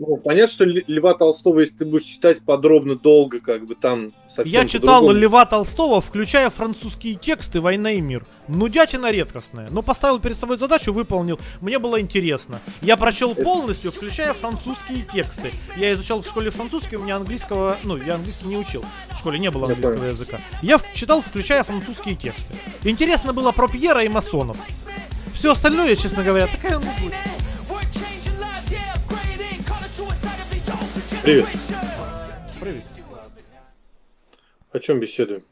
Ну, понятно, что Льва Толстого, если ты будешь читать подробно, долго, как бы там совсем Я читал по Льва Толстого, включая французские тексты «Война и мир». Ну, дятина редкостная. Но поставил перед собой задачу, выполнил. Мне было интересно. Я прочел полностью, включая французские тексты. Я изучал в школе французский, у меня английского... Ну, я английский не учил. В школе не было английского я языка. Я читал, включая французские тексты. Интересно было про Пьера и масонов. Все остальное, честно говоря, такая ну, будет. Привет. Привет. О чем беседуем?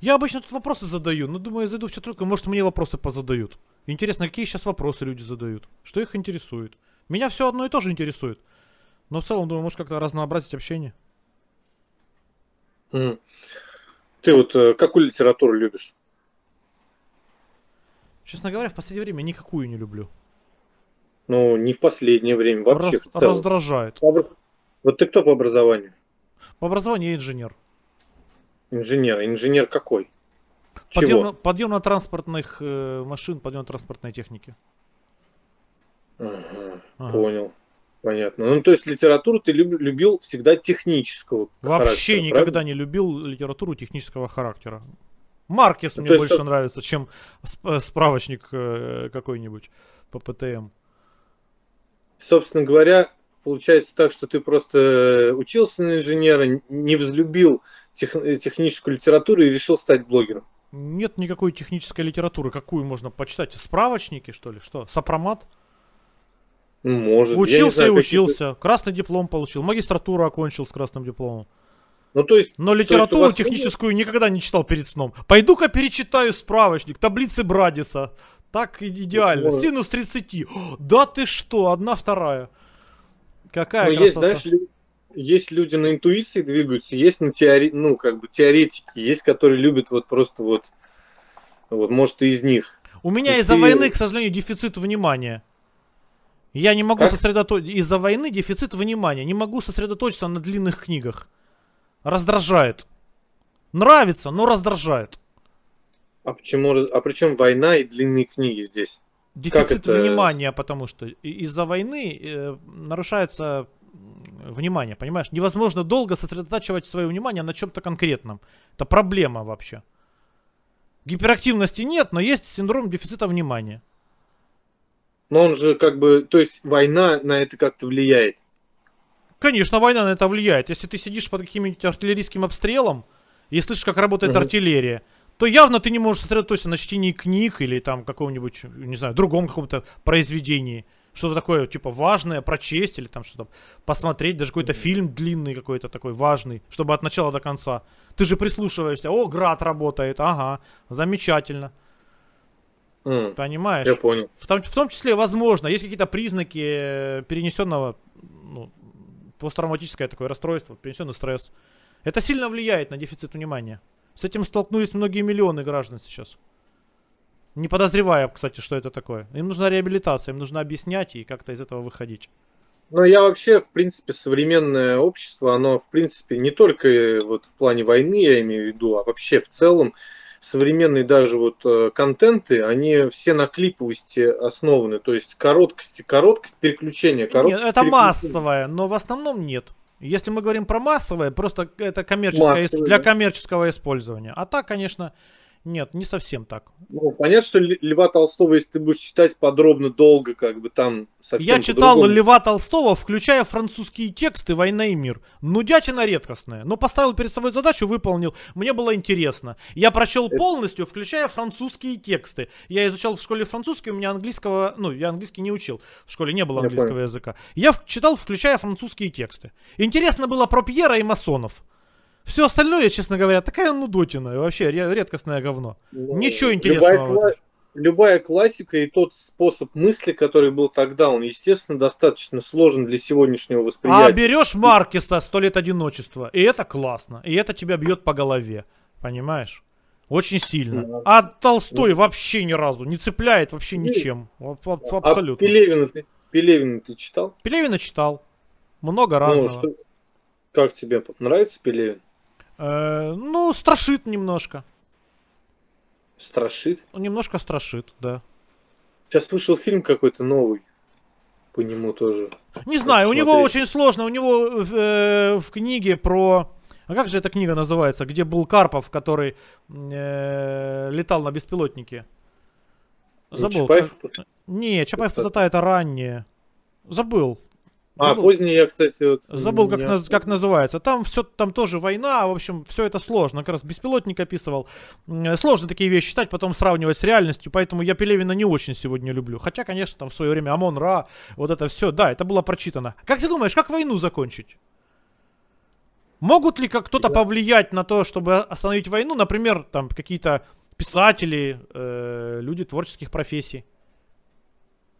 Я обычно тут вопросы задаю, но думаю, я зайду в чат может мне вопросы позадают. Интересно, какие сейчас вопросы люди задают? Что их интересует? Меня все одно и то же интересует. Но в целом, думаю, может как-то разнообразить общение. Mm. Ты вот э, какую литературу любишь? Честно говоря, в последнее время никакую не люблю. Ну, не в последнее время, вообще Раз, в целом. Раздражает. Вот ты кто по образованию? По образованию я инженер. Инженер. Инженер какой? подъемно-транспортных э, машин, подъемно-транспортной техники. Ага, ага. Понял. Понятно. Ну, то есть литературу ты люб, любил всегда технического Вообще характера, никогда правильно? не любил литературу технического характера. Маркес ну, мне больше это... нравится, чем э, справочник э, какой-нибудь по ПТМ. Собственно говоря, получается так, что ты просто э, учился на инженера, не взлюбил тех, э, техническую литературу и решил стать блогером? Нет никакой технической литературы. Какую можно почитать? Справочники, что ли? Что? Сопромат? Ну, может. Учился знаю, и учился. Красный диплом получил. Магистратуру окончил с красным дипломом. Ну, то есть, Но литературу то есть техническую нет? никогда не читал перед сном. Пойду-ка перечитаю справочник, таблицы Брадиса. Так идеально. Ну, Синус 30. О, да ты что, одна вторая. Какая ну, красота. есть, знаешь, есть люди на интуиции двигаются, есть на теори, ну, как бы теоретики, есть, которые любят вот просто вот, вот может, и из них. У меня из-за ты... войны, к сожалению, дефицит внимания. Я не могу сосредоточиться. Из-за войны дефицит внимания. Не могу сосредоточиться на длинных книгах. Раздражает. Нравится, но раздражает. А почему? А причем война и длинные книги здесь? Дефицит это... внимания, потому что из-за войны э, нарушается внимание, понимаешь? Невозможно долго сосредотачивать свое внимание на чем-то конкретном. Это проблема вообще. Гиперактивности нет, но есть синдром дефицита внимания. Но он же как бы, то есть война на это как-то влияет. Конечно, война на это влияет. Если ты сидишь под каким-нибудь артиллерийским обстрелом и слышишь, как работает угу. артиллерия, то явно ты не можешь сосредоточиться на чтении книг или там каком-нибудь, не знаю, другом каком-то произведении. Что-то такое, типа, важное прочесть или там что-то посмотреть, даже какой-то фильм длинный какой-то такой важный, чтобы от начала до конца. Ты же прислушиваешься, о, град работает, ага, замечательно. Mm, Понимаешь? Я понял. В том, в том числе, возможно, есть какие-то признаки э, перенесенного ну, посттравматическое такое расстройство, перенесенный стресс. Это сильно влияет на дефицит внимания. С этим столкнулись многие миллионы граждан сейчас. Не подозревая, кстати, что это такое. Им нужна реабилитация, им нужно объяснять и как-то из этого выходить. Ну, я вообще, в принципе, современное общество, оно, в принципе, не только э, вот в плане войны, я имею в виду, а вообще в целом, современные даже вот э, контенты, они все на клиповости основаны, то есть короткости, короткость переключения. Короткость, нет, это массовое, но в основном нет. Если мы говорим про массовое, просто это коммерческое, для коммерческого использования. А так, конечно, нет, не совсем так. Ну, понятно, что Льва Толстого, если ты будешь читать подробно, долго, как бы там совсем Я читал по-другому. Льва Толстого, включая французские тексты «Война и мир». Ну, Нудятина редкостная, но поставил перед собой задачу, выполнил. Мне было интересно. Я прочел Это... полностью, включая французские тексты. Я изучал в школе французский, у меня английского... Ну, я английский не учил. В школе не было английского я языка. Я читал, включая французские тексты. Интересно было про Пьера и масонов. Все остальное, честно говоря, такая нудотина. И вообще редкостное говно. Ну, Ничего интересного. Любая, любая классика и тот способ мысли, который был тогда, он, естественно, достаточно сложен для сегодняшнего восприятия. А берешь Маркиса «Сто лет одиночества», и это классно, и это тебя бьет по голове, понимаешь? Очень сильно. Ну, а Толстой вообще ни разу не цепляет вообще ну, ничем. А абсолютно. А Пелевина, ты, Пелевина ты читал? Пелевина читал. Много раз. Ну, что, как тебе нравится Пелевин? Э, ну, страшит немножко. Страшит? Ну, немножко страшит, да. Сейчас вышел фильм какой-то новый по нему тоже. Не знаю, у него очень сложно. У него э, в книге про... А как же эта книга называется? Где был Карпов, который э, летал на беспилотнике? Ну, Забыл. Ну, Чапаев? Как... Не, Чапаев это... это ранее. Забыл. А, забыл. поздний я, кстати, вот забыл, как, наз, как называется. Там все, там тоже война, а, в общем, все это сложно. Как раз беспилотник описывал. Э, сложно такие вещи читать, потом сравнивать с реальностью, поэтому я Пелевина не очень сегодня люблю. Хотя, конечно, там в свое время ОМОН, РА, вот это все, да, это было прочитано. Как ты думаешь, как войну закончить? Могут ли как кто-то повлиять на то, чтобы остановить войну? Например, там какие-то писатели, э, люди творческих профессий.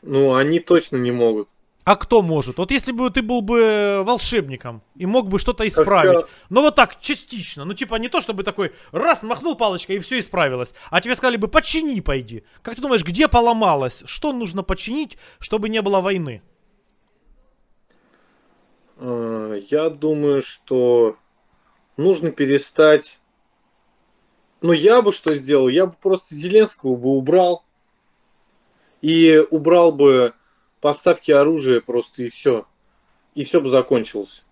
Ну, они точно не могут. А кто может? Вот если бы ты был бы э, волшебником и мог бы что-то исправить. Но ну, вот так, частично. Ну, типа, не то, чтобы такой раз, махнул палочкой и все исправилось. А тебе сказали бы, почини, пойди. Как ты думаешь, где поломалось? Что нужно починить, чтобы не было войны? Э, я думаю, что нужно перестать... Ну, я бы что сделал? Я бы просто Зеленского бы убрал. И убрал бы поставки оружия просто и все. И все бы закончилось.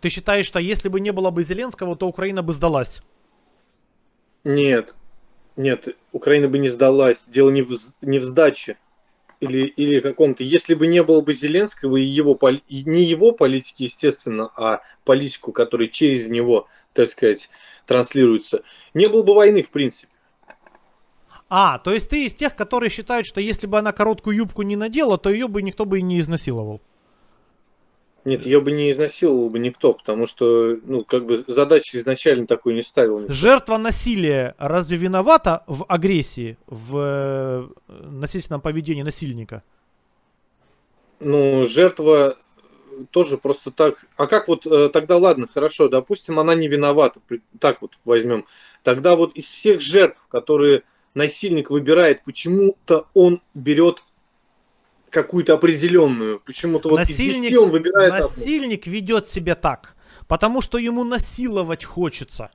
Ты считаешь, что если бы не было бы Зеленского, то Украина бы сдалась? Нет. Нет, Украина бы не сдалась. Дело не в, не в сдаче или, или каком-то. Если бы не было бы Зеленского и его, и не его политики, естественно, а политику, которая через него, так сказать, транслируется, не было бы войны, в принципе. А, то есть ты из тех, которые считают, что если бы она короткую юбку не надела, то ее бы никто бы и не изнасиловал. Нет, ее бы не изнасиловал бы никто, потому что, ну, как бы задачу изначально такую не ставил. Никто. Жертва насилия разве виновата в агрессии, в э, насильственном поведении насильника? Ну, жертва тоже просто так. А как вот э, тогда, ладно, хорошо, допустим, она не виновата, так вот возьмем. Тогда вот из всех жертв, которые насильник выбирает, почему-то он берет какую-то определенную. Почему-то вот насильник, из он выбирает Насильник одну. ведет себя так, потому что ему насиловать хочется.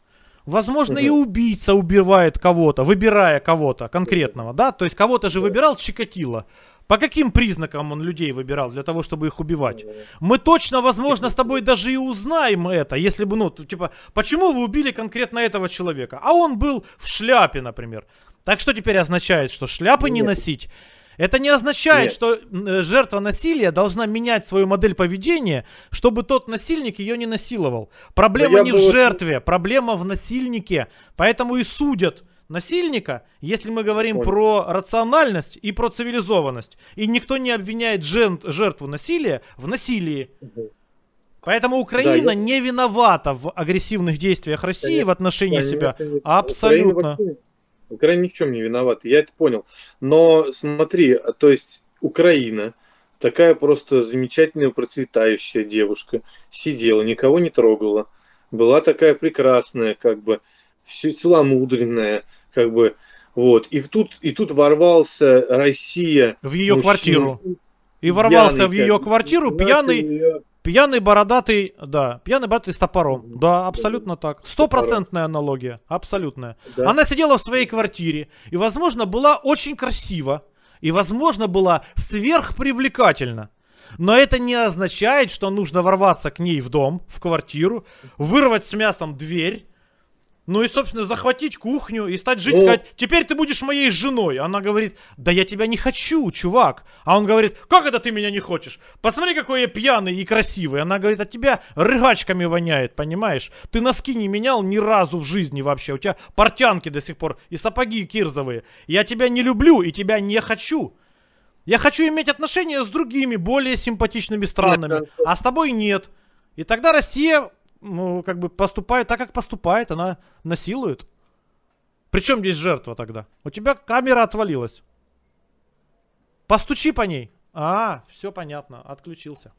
Возможно, угу. и убийца убивает кого-то, выбирая кого-то конкретного, да? То есть кого-то же выбирал Чикатило. По каким признакам он людей выбирал для того, чтобы их убивать? Мы точно, возможно, с тобой даже и узнаем это, если бы, ну, типа, почему вы убили конкретно этого человека? А он был в шляпе, например. Так что теперь означает, что шляпы Нет. не носить? Это не означает, Нет. что э, жертва насилия должна менять свою модель поведения, чтобы тот насильник ее не насиловал. Проблема не был... в жертве, проблема в насильнике. Поэтому и судят насильника, если мы говорим Понял. про рациональность и про цивилизованность. И никто не обвиняет жен... жертву насилия в насилии. Поэтому Украина да, я... не виновата в агрессивных действиях России Конечно. в отношении Конечно. себя. Абсолютно. Украина Украина ни в чем не виновата, я это понял. Но смотри, то есть Украина, такая просто замечательная, процветающая девушка, сидела, никого не трогала, была такая прекрасная, как бы, все целомудренная, как бы, вот. И тут, и тут ворвался Россия. В ее мужчина, квартиру. И ворвался пьяный, в ее квартиру пьяный, Пьяный бородатый, да, пьяный бородатый с топором. Да, абсолютно так. Стопроцентная аналогия, абсолютная. Да. Она сидела в своей квартире и, возможно, была очень красива. И, возможно, была сверхпривлекательна. Но это не означает, что нужно ворваться к ней в дом, в квартиру, вырвать с мясом дверь, ну и, собственно, захватить кухню и стать жить, ну... сказать, теперь ты будешь моей женой. Она говорит, да я тебя не хочу, чувак. А он говорит, как это ты меня не хочешь? Посмотри, какой я пьяный и красивый. Она говорит, от «А тебя рыгачками воняет, понимаешь? Ты носки не менял ни разу в жизни вообще. У тебя портянки до сих пор и сапоги кирзовые. Я тебя не люблю и тебя не хочу. Я хочу иметь отношения с другими, более симпатичными странами, а с тобой нет. И тогда Россия ну, как бы поступает так, как поступает, она насилует. Причем здесь жертва тогда? У тебя камера отвалилась. Постучи по ней. А, все понятно, отключился.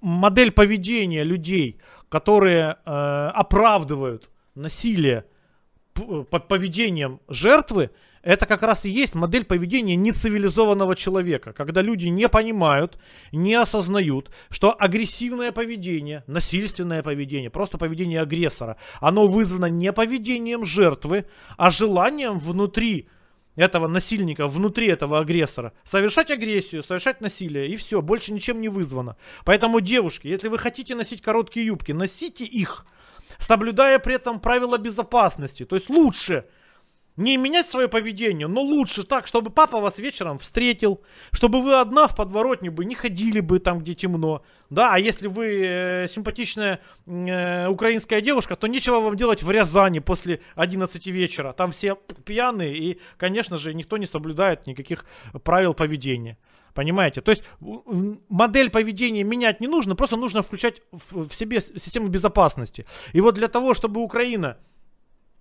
Модель поведения людей, которые э, оправдывают насилие э, под поведением жертвы, это как раз и есть модель поведения нецивилизованного человека, когда люди не понимают, не осознают, что агрессивное поведение, насильственное поведение, просто поведение агрессора, оно вызвано не поведением жертвы, а желанием внутри этого насильника, внутри этого агрессора, совершать агрессию, совершать насилие, и все, больше ничем не вызвано. Поэтому, девушки, если вы хотите носить короткие юбки, носите их, соблюдая при этом правила безопасности. То есть лучше не менять свое поведение, но лучше так, чтобы папа вас вечером встретил, чтобы вы одна в подворотне бы не ходили бы там, где темно. Да, а если вы э, симпатичная э, украинская девушка, то нечего вам делать в Рязани после 11 вечера. Там все пьяные и, конечно же, никто не соблюдает никаких правил поведения. Понимаете? То есть модель поведения менять не нужно, просто нужно включать в, в себе систему безопасности. И вот для того, чтобы Украина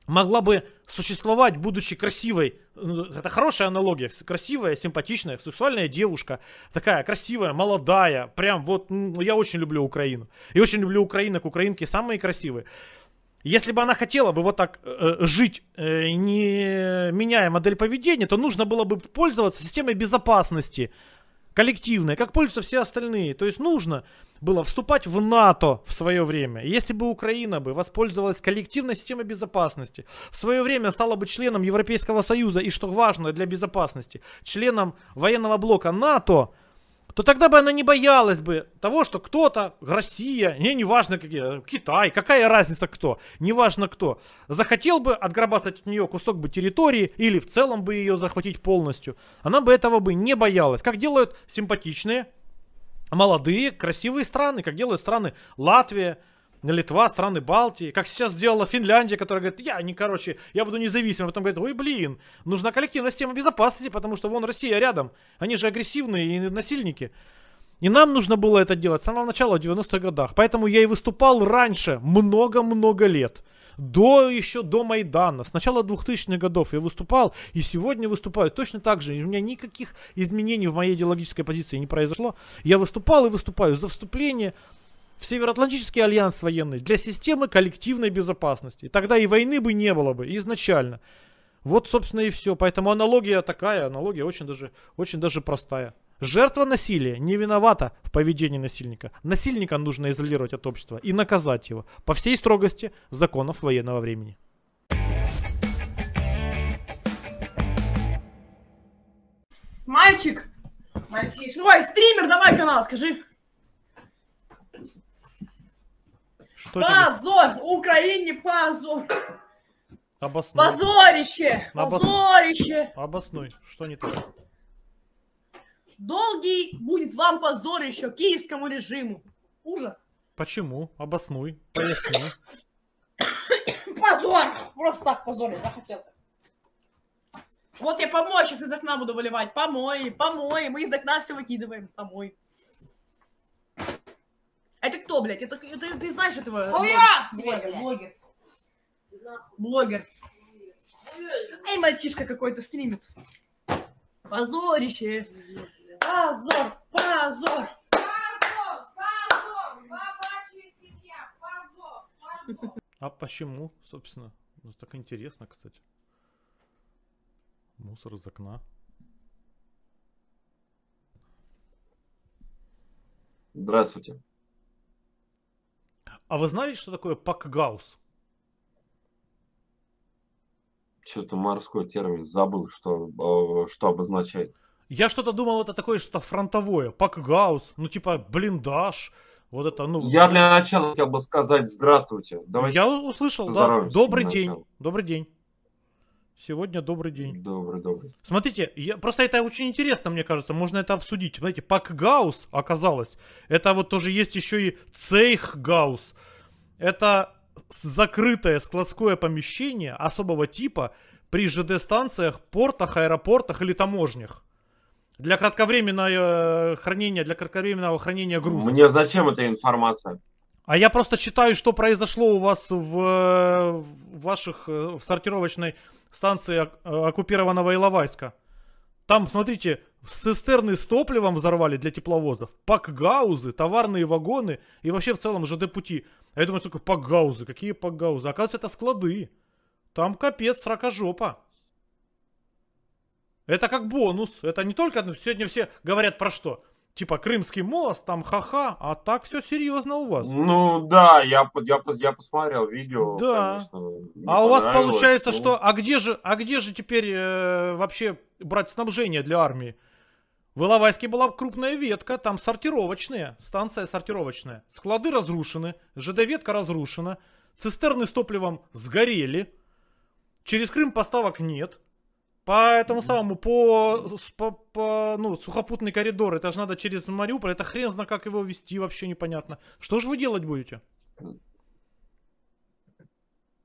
могла бы существовать, будучи красивой. Ну, это хорошая аналогия. Красивая, симпатичная, сексуальная девушка. Такая красивая, молодая. Прям вот, ну, я очень люблю Украину. И очень люблю украинок. Украинки самые красивые. Если бы она хотела бы вот так э, э, жить, э, не меняя модель поведения, то нужно было бы пользоваться системой безопасности коллективной, как пользуются все остальные. То есть нужно было вступать в НАТО в свое время. Если бы Украина бы воспользовалась коллективной системой безопасности, в свое время стала бы членом Европейского Союза и, что важно для безопасности, членом военного блока НАТО, то тогда бы она не боялась бы того, что кто-то, Россия, не, не важно какие, Китай, какая разница кто, неважно кто, захотел бы отграбастать от нее кусок бы территории или в целом бы ее захватить полностью. Она бы этого бы не боялась, как делают симпатичные молодые, красивые страны, как делают страны Латвия, Литва, страны Балтии, как сейчас сделала Финляндия, которая говорит, я не, короче, я буду независимым, а потом говорит, ой, блин, нужна коллективная система безопасности, потому что вон Россия рядом, они же агрессивные и насильники. И нам нужно было это делать с самого начала, в 90-х годах. Поэтому я и выступал раньше, много-много лет до еще до Майдана, с начала 2000-х годов я выступал и сегодня выступаю точно так же. У меня никаких изменений в моей идеологической позиции не произошло. Я выступал и выступаю за вступление в Североатлантический альянс военный для системы коллективной безопасности. тогда и войны бы не было бы изначально. Вот, собственно, и все. Поэтому аналогия такая, аналогия очень даже, очень даже простая. Жертва насилия не виновата в поведении насильника. Насильника нужно изолировать от общества и наказать его по всей строгости законов военного времени. Мальчик! Мальчиш. Ой, стример, давай канал, скажи. Что позор! Тебе? Украине позор! Обоснуй. Позорище! Обоснуй. Позорище! Обоснуй, что не так? долгий будет вам позор еще киевскому режиму. Ужас. Почему? Обоснуй, поясни. Позор! Просто так позорить захотел. Вот я помой сейчас из окна буду выливать. Помой, помой. Мы из окна все выкидываем. Помой. А это кто, блядь? Это, это ты знаешь этого? Хуя! Блогер. Блогер. Блогер. Эй, мальчишка какой-то стримит. Позорище. Позор, позор. Позор, позор, бабачья семья, позор, позор. А почему, собственно? Ну, так интересно, кстати. Мусор из окна. Здравствуйте. А вы знали, что такое пакгаус? Что-то морской термин. Забыл, что, э, что обозначает. Я что-то думал, это такое что-то фронтовое. Пакгаус, ну типа блиндаж. Вот это, ну... Я для начала хотел бы сказать здравствуйте. Давайте Я услышал, да. Добрый день. Начала. Добрый день. Сегодня добрый день. Добрый, добрый. Смотрите, я, просто это очень интересно, мне кажется, можно это обсудить. Смотрите, Пакгаус оказалось, это вот тоже есть еще и Цейхгаус. Это закрытое складское помещение особого типа при ЖД-станциях, портах, аэропортах или таможнях. Для кратковременного хранения, для кратковременного хранения груза. Мне зачем эта информация? А я просто читаю, что произошло у вас в, в ваших э, в сортировочной станции э, оккупированного Иловайска. Там, смотрите, цистерны с топливом взорвали для тепловозов, пакгаузы, товарные вагоны и вообще в целом ЖД-пути. А я думаю, только пакгаузы, какие пакгаузы? Оказывается, это склады. Там капец, сракожопа. жопа. Это как бонус. Это не только... Ну, сегодня все говорят про что? Типа Крымский мост, там ха-ха, а так все серьезно у вас. Ну да, я, я, я посмотрел видео. Да. Конечно, а у вас получается, ну... что... А где же, а где же теперь э, вообще брать снабжение для армии? В Иловайске была крупная ветка, там сортировочная, станция сортировочная. Склады разрушены, ЖД-ветка разрушена, цистерны с топливом сгорели, через Крым поставок нет, по этому самому, по, по, по ну, сухопутный коридор, это же надо через Мариуполь, это хрен знает как его вести, вообще непонятно. Что же вы делать будете?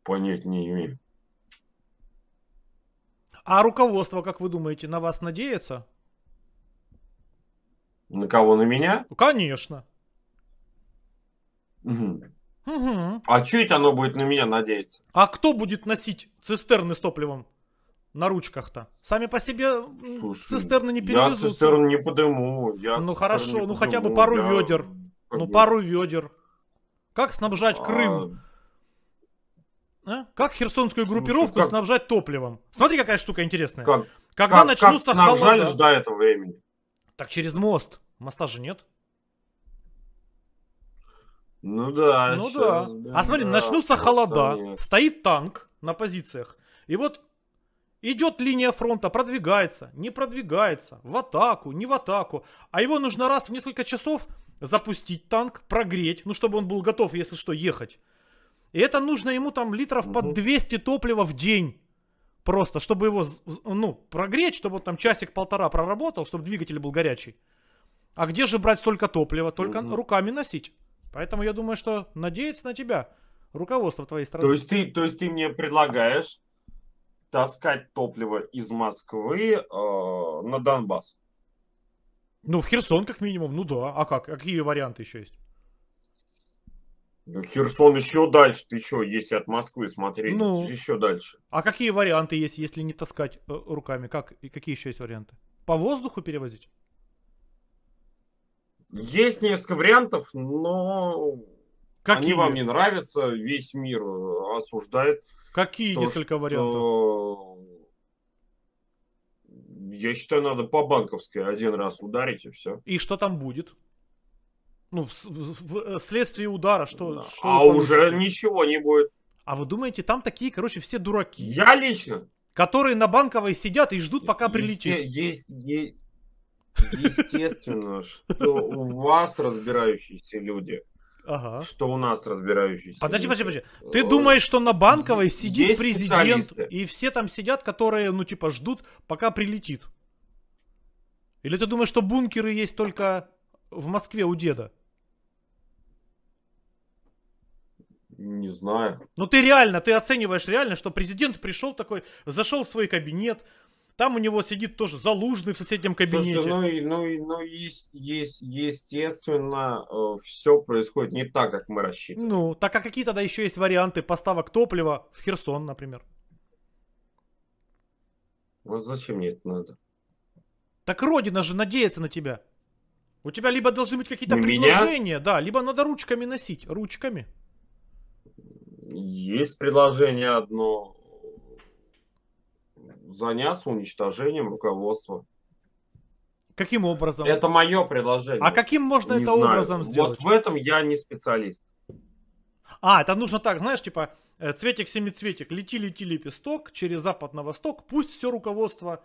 Понять не имею. А руководство, как вы думаете, на вас надеется? На кого? На меня? Конечно. Угу. А что это оно будет на меня надеяться? А кто будет носить цистерны с топливом? на ручках-то. Сами по себе Слушай, цистерны не перевезутся. Я цистерн не подыму. Я ну хорошо, ну хотя бы пару я... ведер. Ну, как ну бы... пару ведер. Как снабжать а... Крым? А? Как херсонскую группировку Слушай, как... снабжать топливом? Смотри, какая штука интересная. Как? Когда как, начнутся как снабжали холода... до этого времени? Так через мост. Моста же нет. Ну да. Ну сейчас, да. да. А смотри, да, начнутся холода. Нет. Стоит танк на позициях. И вот Идет линия фронта, продвигается, не продвигается, в атаку, не в атаку. А его нужно раз в несколько часов запустить танк, прогреть, ну, чтобы он был готов, если что, ехать. И это нужно ему там литров под 200 топлива в день. Просто, чтобы его, ну, прогреть, чтобы он там часик-полтора проработал, чтобы двигатель был горячий. А где же брать столько топлива? Только угу. руками носить. Поэтому я думаю, что надеется на тебя руководство твоей страны. То есть ты, то есть ты мне предлагаешь таскать топливо из Москвы э, на Донбасс. Ну, в Херсон, как минимум, ну да. А как? А какие варианты еще есть? Ну, Херсон еще дальше, ты что, если от Москвы смотреть, ну, еще дальше. А какие варианты есть, если не таскать э, руками? Как, и какие еще есть варианты? По воздуху перевозить? Есть несколько вариантов, но Какие? они вам не нравятся, весь мир э, осуждает. Какие то, несколько вариантов? Я считаю, надо по банковской один раз ударить и все. И что там будет? Ну, в, в, вследствие э, удара, что... Да. что а уже ничего не будет. А вы думаете, там такие, короче, все дураки? Я лично. Которые на банковой сидят и ждут, пока Есте... прилетит. Есть, есть, естественно, что у вас разбирающиеся люди Ага. Что у нас разбирающийся? Подожди, подожди, подожди. Ты думаешь, что на Банковой сидит Есть президент, и все там сидят, которые, ну, типа, ждут, пока прилетит? Или ты думаешь, что бункеры есть только в Москве у деда? Не знаю. Ну ты реально, ты оцениваешь реально, что президент пришел такой, зашел в свой кабинет, там у него сидит тоже залужный в соседнем кабинете. Слушайте, ну, ну, ну есть, есть, естественно, э, все происходит не так, как мы рассчитывали. Ну, так а какие тогда еще есть варианты поставок топлива в Херсон, например? Вот зачем мне это надо? Так Родина же надеется на тебя. У тебя либо должны быть какие-то предложения, да, либо надо ручками носить. Ручками. Есть предложение одно заняться уничтожением руководства. Каким образом? Это мое предложение. А каким можно не это знаю. образом сделать? Вот в этом я не специалист. А, это нужно так, знаешь, типа, э, цветик семицветик, лети, лети лепесток через запад на восток, пусть все руководство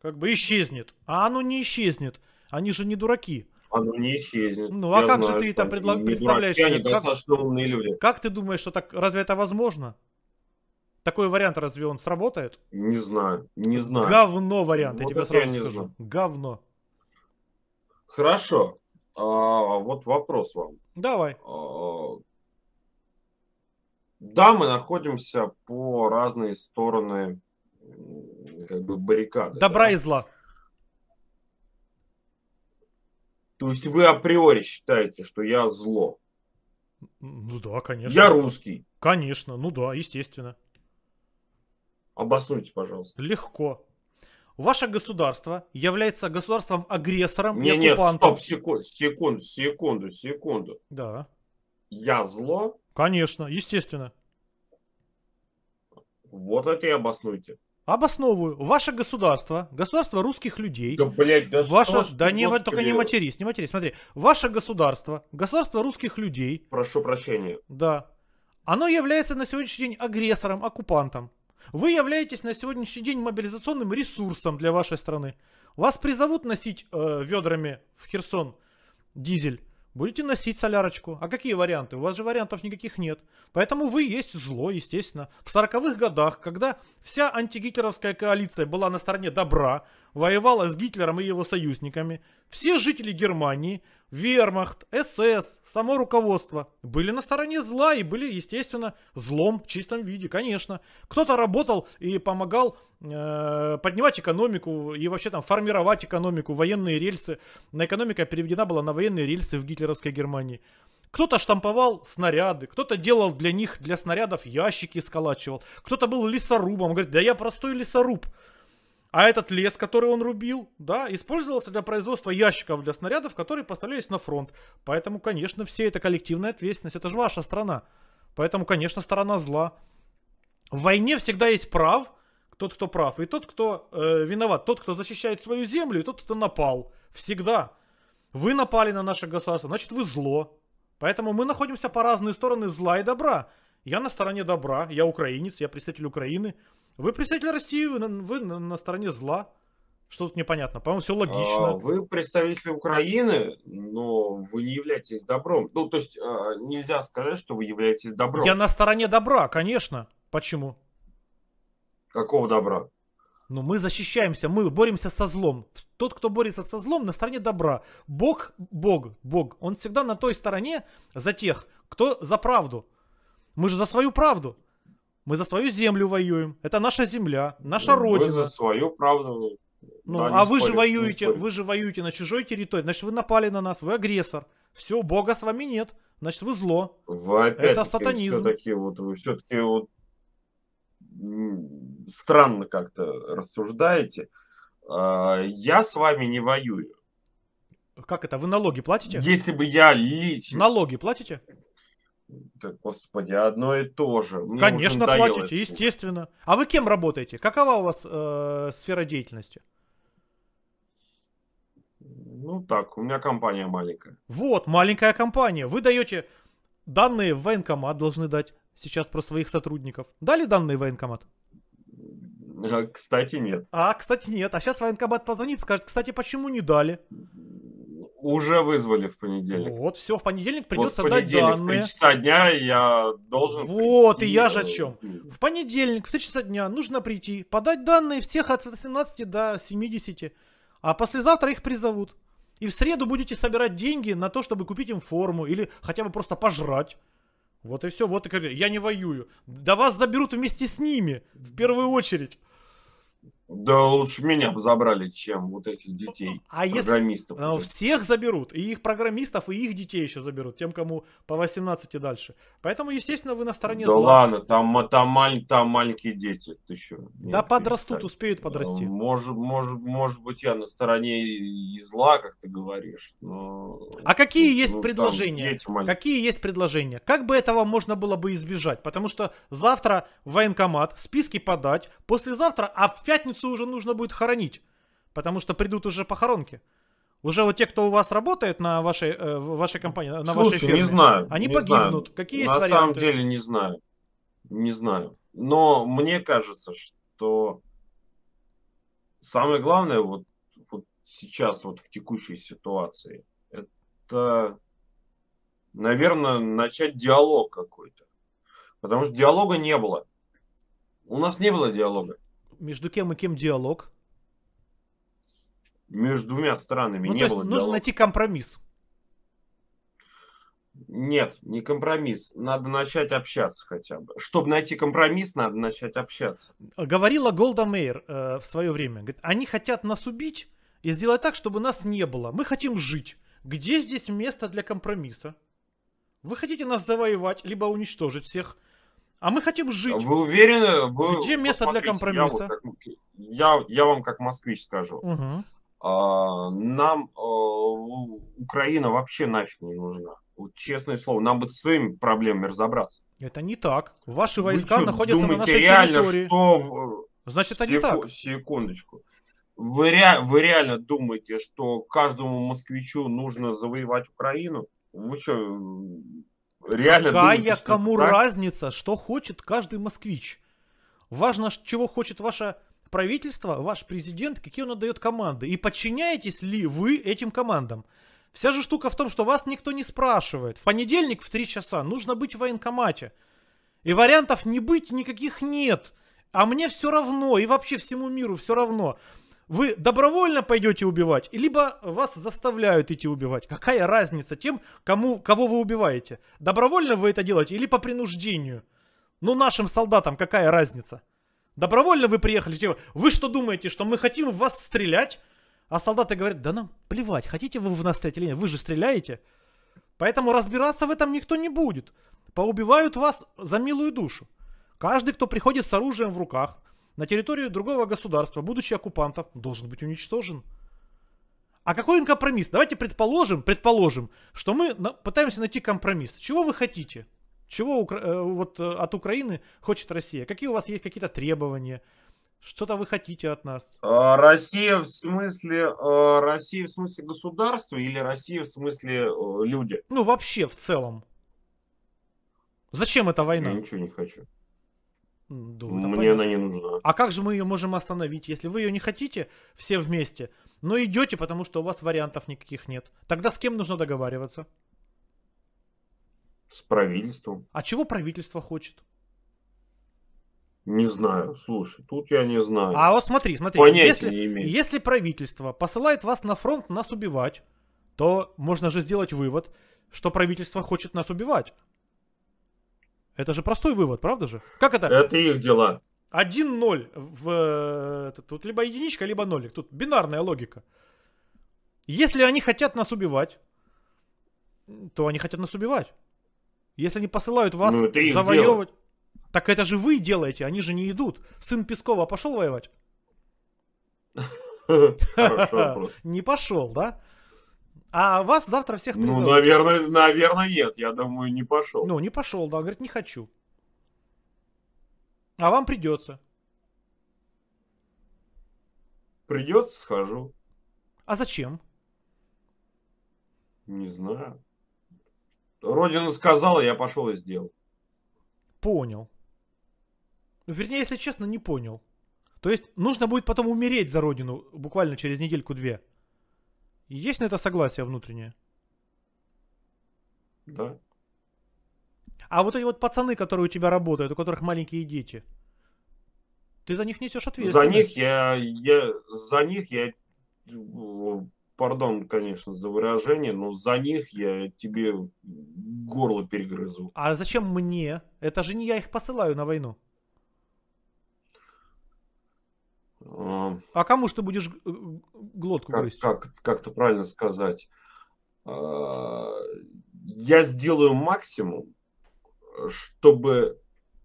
как бы исчезнет. А оно не исчезнет. Они же не дураки. Оно не исчезнет. Ну, а я как знаю, же ты это предла- представляешь? они как, достаточно умные люди. Как ты думаешь, что так, разве это возможно? Такой вариант разве он сработает? Не знаю, не знаю. Говно вариант, вот я тебе сразу я скажу. Знаю. Говно. Хорошо. А, вот вопрос вам. Давай. А, да, мы находимся по разные стороны как бы баррикады. Добра да? и зла. То есть вы априори считаете, что я зло? Ну да, конечно. Я русский. Конечно, ну да, естественно. Обоснуйте, пожалуйста. Легко. Ваше государство является государством-агрессором не, и оккупантом. Нет, стоп, секунду, секунду, секунду, секунду. Да. Я зло? Конечно, естественно. Вот это и обоснуйте. Обосновываю. Ваше государство, государство русских людей. Да, блядь, да ваше, что Да не, господи. только не матерись, не матерись. Смотри, ваше государство, государство русских людей. Прошу прощения. Да. Оно является на сегодняшний день агрессором, оккупантом. Вы являетесь на сегодняшний день мобилизационным ресурсом для вашей страны. Вас призовут носить э, ведрами в Херсон дизель. Будете носить солярочку. А какие варианты? У вас же вариантов никаких нет. Поэтому вы есть зло, естественно. В 40-х годах, когда вся антигитлеровская коалиция была на стороне добра, воевала с Гитлером и его союзниками, все жители Германии, вермахт, СС, само руководство были на стороне зла и были, естественно, злом в чистом виде, конечно. Кто-то работал и помогал э, поднимать экономику и вообще там формировать экономику, военные рельсы. На экономика переведена была на военные рельсы в гитлеровской Германии. Кто-то штамповал снаряды, кто-то делал для них, для снарядов ящики сколачивал, кто-то был лесорубом, говорит, да я простой лесоруб. А этот лес, который он рубил, да, использовался для производства ящиков для снарядов, которые поставлялись на фронт. Поэтому, конечно, все это коллективная ответственность. Это же ваша страна. Поэтому, конечно, сторона зла. В войне всегда есть прав, тот, кто прав, и тот, кто э, виноват. Тот, кто защищает свою землю, и тот, кто напал. Всегда. Вы напали на наше государство, значит, вы зло. Поэтому мы находимся по разные стороны зла и добра. Я на стороне добра, я украинец, я представитель Украины. Вы представитель России, вы на, вы на, стороне зла. Что тут непонятно? По-моему, все логично. А, вы представитель Украины, но вы не являетесь добром. Ну, то есть а, нельзя сказать, что вы являетесь добром. Я на стороне добра, конечно. Почему? Какого добра? Ну, мы защищаемся, мы боремся со злом. Тот, кто борется со злом, на стороне добра. Бог, Бог, Бог, он всегда на той стороне за тех, кто за правду. Мы же за свою правду. Мы за свою землю воюем. Это наша земля, наша вы ну, родина. Вы за свою правду. Ну, да, а вы же воюете, вы же воюете на чужой территории. Значит, вы напали на нас, вы агрессор. Все, Бога с вами нет. Значит, вы зло. Вы опять Это сатанизм. Все-таки вот, вы все-таки вот странно как-то рассуждаете. А, я с вами не воюю. Как это? Вы налоги платите? Если бы я лично... Налоги платите? Да, господи, одно и то же. Мне Конечно, платите, естественно. А вы кем работаете? Какова у вас э, сфера деятельности? Ну так, у меня компания маленькая. Вот, маленькая компания. Вы даете данные в военкомат, должны дать сейчас про своих сотрудников. Дали данные в военкомат? А, кстати, нет. А, кстати, нет. А сейчас военкомат позвонит, скажет, кстати, почему не дали? Уже вызвали в понедельник. Вот, все, в понедельник придется вот в понедельник, дать данные. В 3 часа дня я должен Вот, и я же о чем. В понедельник в 3 часа дня нужно прийти, подать данные всех от 18 до 70, а послезавтра их призовут. И в среду будете собирать деньги на то, чтобы купить им форму или хотя бы просто пожрать. Вот и все, вот и я не воюю. Да вас заберут вместе с ними, в первую очередь. Да лучше меня бы забрали, чем вот этих детей, а программистов. Если, э, всех заберут, и их программистов, и их детей еще заберут, тем, кому по 18 и дальше. Поэтому, естественно, вы на стороне да зла. ладно, там, там, маль, там маленькие дети. Ты еще, да подрастут, успеют подрасти. Ну, может, может, может быть, я на стороне и зла, как ты говоришь. Но... А какие ну, есть ну, предложения? Какие есть предложения? Как бы этого можно было бы избежать? Потому что завтра военкомат списки подать, послезавтра, а в пятницу пятницу уже нужно будет хоронить, потому что придут уже похоронки. Уже вот те, кто у вас работает на вашей, э, в вашей компании, на Слушай, вашей фирме, не знаю, они не погибнут. Знаю. Какие есть на варианты? На самом деле не знаю. Не знаю. Но мне кажется, что самое главное вот, вот сейчас, вот в текущей ситуации, это, наверное, начать диалог какой-то. Потому что диалога не было. У нас не было диалога между кем и кем диалог? Между двумя странами ну, не то есть было. Нужно найти компромисс. Нет, не компромисс. Надо начать общаться хотя бы. Чтобы найти компромисс, надо начать общаться. Говорила Голда Мейер э, в свое время. Говорит, они хотят нас убить и сделать так, чтобы нас не было. Мы хотим жить. Где здесь место для компромисса? Вы хотите нас завоевать, либо уничтожить всех, а мы хотим жить. Вы уверены? Вы Где место для компромисса? Я, вот, я, я вам как москвич скажу. Угу. А, нам а, Украина вообще нафиг не нужна. Вот честное слово, нам бы со своими проблемами разобраться. Это не так. Ваши войска Вы что, находятся думаете, на нашей реально, территории. Что... Значит, это Секу... не так. Секундочку. Вы, ре... Вы реально думаете, что каждому москвичу нужно завоевать Украину? Вы что, Реально Какая думаете, кому так? разница, что хочет каждый москвич? Важно, чего хочет ваше правительство, ваш президент, какие он отдает команды. И подчиняетесь ли вы этим командам? Вся же штука в том, что вас никто не спрашивает. В понедельник в 3 часа нужно быть в военкомате. И вариантов не быть никаких нет. А мне все равно, и вообще всему миру все равно вы добровольно пойдете убивать, либо вас заставляют идти убивать. Какая разница тем, кому, кого вы убиваете? Добровольно вы это делаете или по принуждению? Ну, нашим солдатам какая разница? Добровольно вы приехали, типа, вы что думаете, что мы хотим в вас стрелять? А солдаты говорят, да нам плевать, хотите вы в нас стрелять или нет, вы же стреляете. Поэтому разбираться в этом никто не будет. Поубивают вас за милую душу. Каждый, кто приходит с оружием в руках, на территорию другого государства, будучи оккупантом, должен быть уничтожен. А какой он компромисс? Давайте предположим, предположим, что мы на пытаемся найти компромисс. Чего вы хотите? Чего укра э, вот э, от Украины хочет Россия? Какие у вас есть какие-то требования? Что-то вы хотите от нас? А, Россия в смысле э, Россия в смысле государства или Россия в смысле люди? Ну вообще в целом. Зачем эта война? Я ничего не хочу. Думаю, Мне понятно. она не нужна. А как же мы ее можем остановить? Если вы ее не хотите все вместе, но идете, потому что у вас вариантов никаких нет. Тогда с кем нужно договариваться? С правительством. А чего правительство хочет? Не знаю, слушай, тут я не знаю. А вот смотри, смотри, Понятия если, не имею. если правительство посылает вас на фронт нас убивать, то можно же сделать вывод, что правительство хочет нас убивать. Это же простой вывод, правда же? Как это? Это их дела. 1-0 в... Э, тут либо единичка, либо нолик. Тут бинарная логика. Если они хотят нас убивать, то они хотят нас убивать. Если они посылают вас ну, завоевывать... Дело. Так это же вы делаете, они же не идут. Сын Пескова пошел воевать? Не пошел, да? А вас завтра всех ну, призовут. Ну, наверное, наверное, нет. Я думаю, не пошел. Ну, не пошел, да. Говорит, не хочу. А вам придется. Придется, схожу. А зачем? Не знаю. Родина сказала, я пошел и сделал. Понял. Ну, вернее, если честно, не понял. То есть нужно будет потом умереть за родину буквально через недельку-две. Есть на это согласие внутреннее? Да. А вот эти вот пацаны, которые у тебя работают, у которых маленькие дети, ты за них несешь ответственность? За них я, я за них я, пардон, конечно, за выражение, но за них я тебе горло перегрызу. А зачем мне? Это же не я их посылаю на войну. А кому что будешь э, глотку как, грызть? Как, как-то правильно сказать. А, я сделаю максимум, чтобы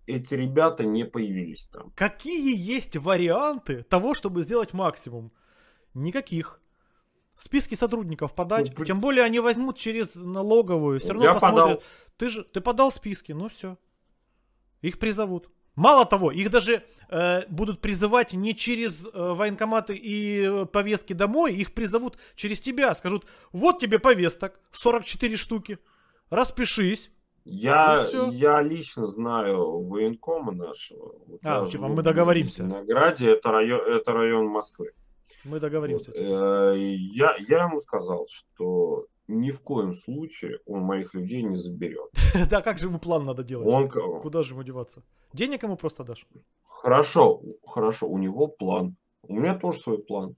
эти ребята не появились там. Какие есть варианты того, чтобы сделать максимум? Никаких. Списки сотрудников подать. Ну, Тем более они возьмут через налоговую. Все равно Я посмотрят. Подал... Ты же ты подал списки, ну все. Их призовут. Мало того, их даже э, будут призывать не через э, военкоматы и э, повестки домой, их призовут через тебя, скажут, вот тебе повесток, 44 штуки, распишись. Я, я лично знаю военкома нашего. Вот а, типа мы договоримся. На Граде это район, это район Москвы. Мы договоримся. Вот, э, я, я ему сказал, что ни в коем случае он моих людей не заберет. Да, как же ему план надо делать? Он... Куда же ему деваться? Денег ему просто дашь? Хорошо, хорошо, у него план. У меня тоже свой план.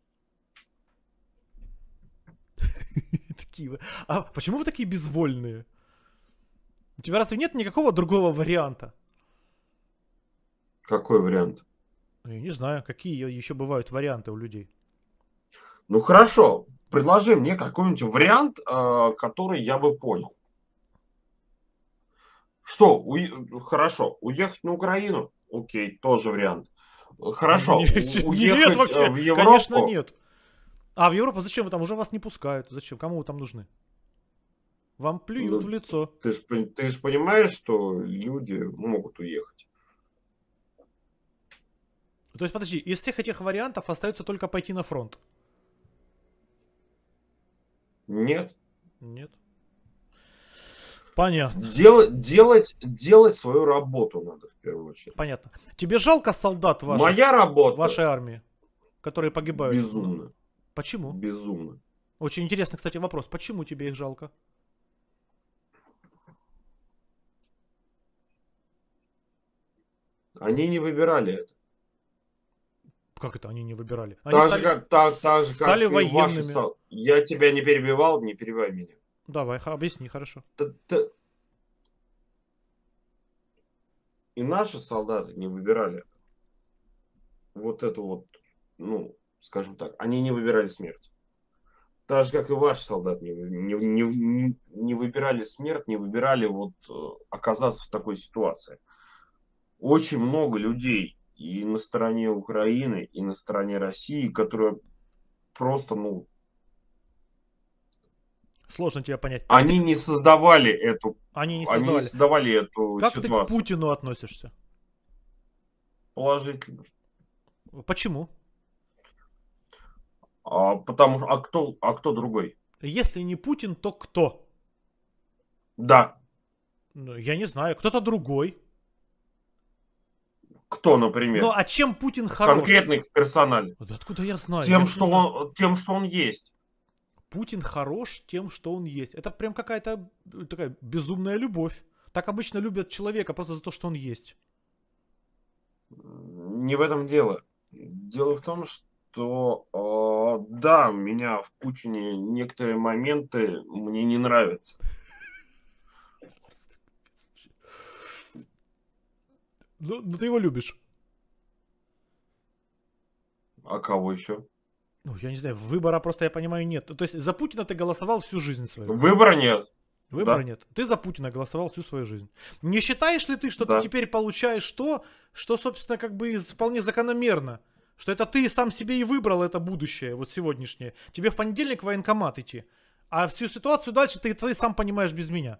Такие вы. А почему вы такие безвольные? У тебя разве нет никакого другого варианта? Какой вариант? Ну, я не знаю, какие еще бывают варианты у людей. Ну хорошо, предложи мне какой-нибудь вариант, э, который я бы понял. Что, у... хорошо, уехать на Украину? Окей, тоже вариант. Хорошо, нет, уехать нет э, вообще, в Европу? Конечно, нет. А в Европу зачем вы там? Уже вас не пускают. Зачем? Кому вы там нужны? Вам плюют ну, в лицо. Ты же ты понимаешь, что люди могут уехать. То есть, подожди, из всех этих вариантов остается только пойти на фронт. Нет. Нет. Понятно. Дел, делать, делать свою работу надо в первую очередь. Понятно. Тебе жалко солдат вашей, Моя работа. вашей армии, которые погибают? Безумно. Почему? Безумно. Очень интересный, кстати, вопрос. Почему тебе их жалко? Они не выбирали это. Как это они не выбирали? Они так стали, же, как, так, так же, как военными. Ваши... Я тебя не перебивал, не перебивай меня. Давай, объясни, хорошо. Т -т... И наши солдаты не выбирали вот эту вот, ну, скажем так, они не выбирали смерть. Так же, как и ваши солдаты не, не, не, не выбирали смерть, не выбирали вот э, оказаться в такой ситуации. Очень много людей и на стороне Украины, и на стороне России, которая просто, ну... Сложно тебя понять. Как они ты... не создавали эту... Они не создавали, они не создавали эту Как ситуацию. ты к Путину относишься? Положительно. Почему? А, потому что... А кто, а кто другой? Если не Путин, то кто? Да. Ну, я не знаю. Кто-то другой. Кто, например? Ну, а чем Путин хорош? Конкретный персоналей. Да откуда я знаю? Тем, я что знаю. он, тем, что он есть. Путин хорош тем, что он есть. Это прям какая-то э, такая безумная любовь. Так обычно любят человека просто за то, что он есть. Не в этом дело. Дело в том, что э, да, меня в Путине некоторые моменты мне не нравятся. Да ну, ну, ты его любишь. А кого еще? Ну, я не знаю, выбора просто, я понимаю, нет. То есть за Путина ты голосовал всю жизнь свою. Выбора нет. Выбора да. нет. Ты за Путина голосовал всю свою жизнь. Не считаешь ли ты, что да. ты теперь получаешь то, что, собственно, как бы вполне закономерно? Что это ты сам себе и выбрал это будущее, вот сегодняшнее. Тебе в понедельник в военкомат идти. А всю ситуацию дальше ты, ты сам понимаешь без меня.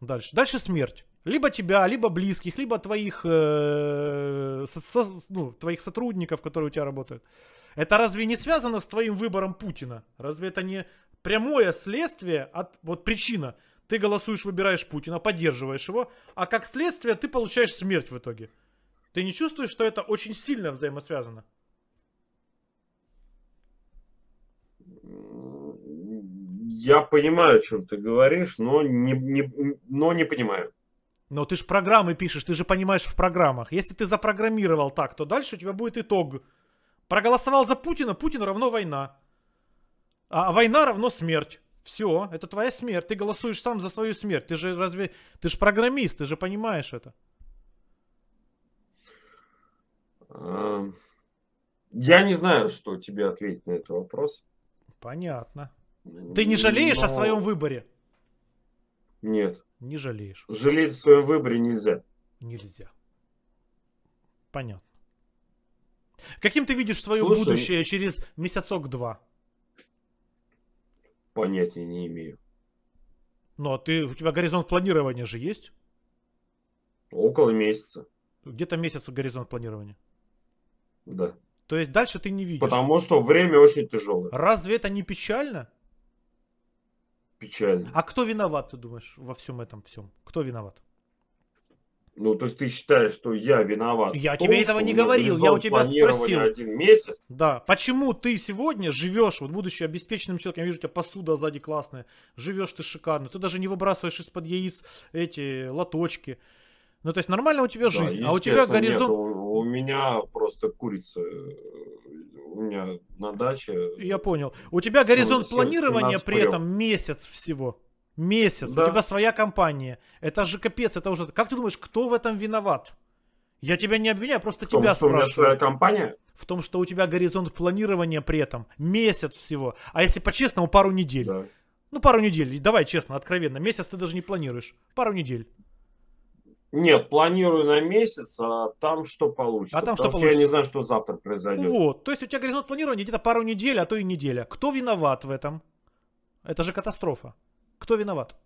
Дальше. Дальше смерть либо тебя, либо близких, либо твоих, э, со, ну, твоих сотрудников, которые у тебя работают. Это разве не связано с твоим выбором Путина? Разве это не прямое следствие от вот причина? Ты голосуешь, выбираешь Путина, поддерживаешь его, а как следствие ты получаешь смерть в итоге. Ты не чувствуешь, что это очень сильно взаимосвязано? Я понимаю, о чем ты говоришь, но не, не, но не понимаю. Но ты же программы пишешь, ты же понимаешь в программах. Если ты запрограммировал так, то дальше у тебя будет итог. Проголосовал за Путина, Путин равно война. А, а война равно смерть. Все, это твоя смерть. Ты голосуешь сам за свою смерть. Ты же разве... Ты же программист, ты же понимаешь это. Эм, я не знаю, что тебе ответить на этот вопрос. Понятно. Ты не жалеешь Но... о своем выборе? Нет. Не жалеешь. Жалеть в своем выборе нельзя. Нельзя. Понятно. Каким ты видишь свое Слушай, будущее через месяцок-два? Понятия не имею. Но ну, а ты, у тебя горизонт планирования же есть? Около месяца. Где-то месяц у горизонт планирования. Да. То есть дальше ты не видишь. Потому что время очень тяжелое. Разве это не печально? печально. А кто виноват, ты думаешь, во всем этом всем? Кто виноват? Ну, то есть ты считаешь, что я виноват? Я том, тебе этого не говорил, я у тебя спросил. один месяц. Да, почему ты сегодня живешь, вот будучи обеспеченным человеком, я вижу, у тебя посуда сзади классная, живешь ты шикарно, ты даже не выбрасываешь из-под яиц эти лоточки. Ну, то есть нормально у тебя жизнь, а у тебя горизонт... Нет, у, у меня просто курица э, меня на даче. Я понял. У тебя горизонт ну, планирования при прям... этом месяц всего. Месяц. Да. У тебя своя компания. Это же капец, это уже. Как ты думаешь, кто в этом виноват? Я тебя не обвиняю, просто в том, тебя что спрашиваю. У меня своя компания? В том, что у тебя горизонт планирования при этом месяц всего. А если по-честному, пару недель. Да. Ну, пару недель. Давай честно, откровенно. Месяц ты даже не планируешь. Пару недель. Нет, планирую на месяц, а там что получится. А там что, что получится. я не знаю, что завтра произойдет. Вот, то есть у тебя горизонт планирования где-то пару недель, а то и неделя. Кто виноват в этом? Это же катастрофа. Кто виноват?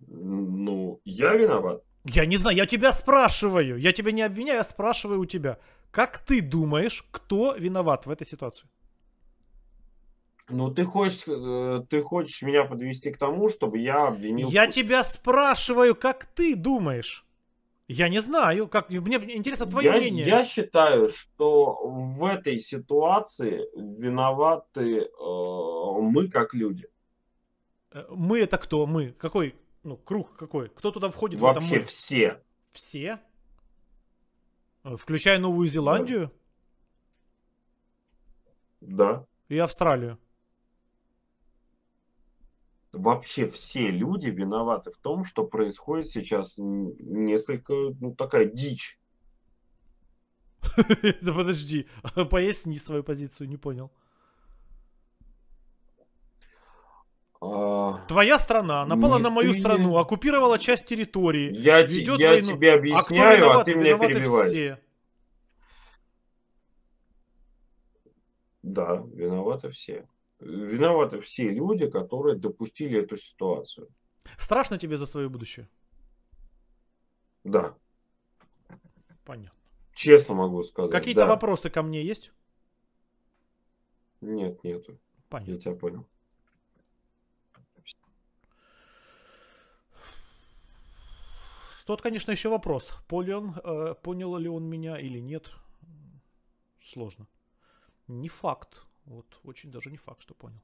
Ну, я виноват. Я не знаю, я тебя спрашиваю. Я тебя не обвиняю, я спрашиваю у тебя. Как ты думаешь, кто виноват в этой ситуации? Ну, ты хочешь, э, ты хочешь меня подвести к тому, чтобы я обвинил... Я тебя спрашиваю, как ты думаешь? Я не знаю, как мне интересно твое я, мнение. Я считаю, что в этой ситуации виноваты э, мы как люди. Э, мы это кто? Мы какой? Ну круг какой? Кто туда входит? Вообще в этом все. Все? Э, включая Новую Зеландию? Да. И Австралию вообще все люди виноваты в том, что происходит сейчас несколько, ну, такая дичь. подожди, поясни свою позицию, не понял. А, Твоя страна напала на мою страну, оккупировала часть территории. Я, тебе объясняю, а, ты меня перебиваешь. Да, виноваты все виноваты все люди, которые допустили эту ситуацию. Страшно тебе за свое будущее? Да. Понятно. Честно могу сказать. Какие-то да. вопросы ко мне есть? Нет, нету. Понятно. Я тебя понял. Тут, конечно, еще вопрос. Понял, э, понял ли он меня или нет? Сложно. Не факт. Вот очень даже не факт, что понял.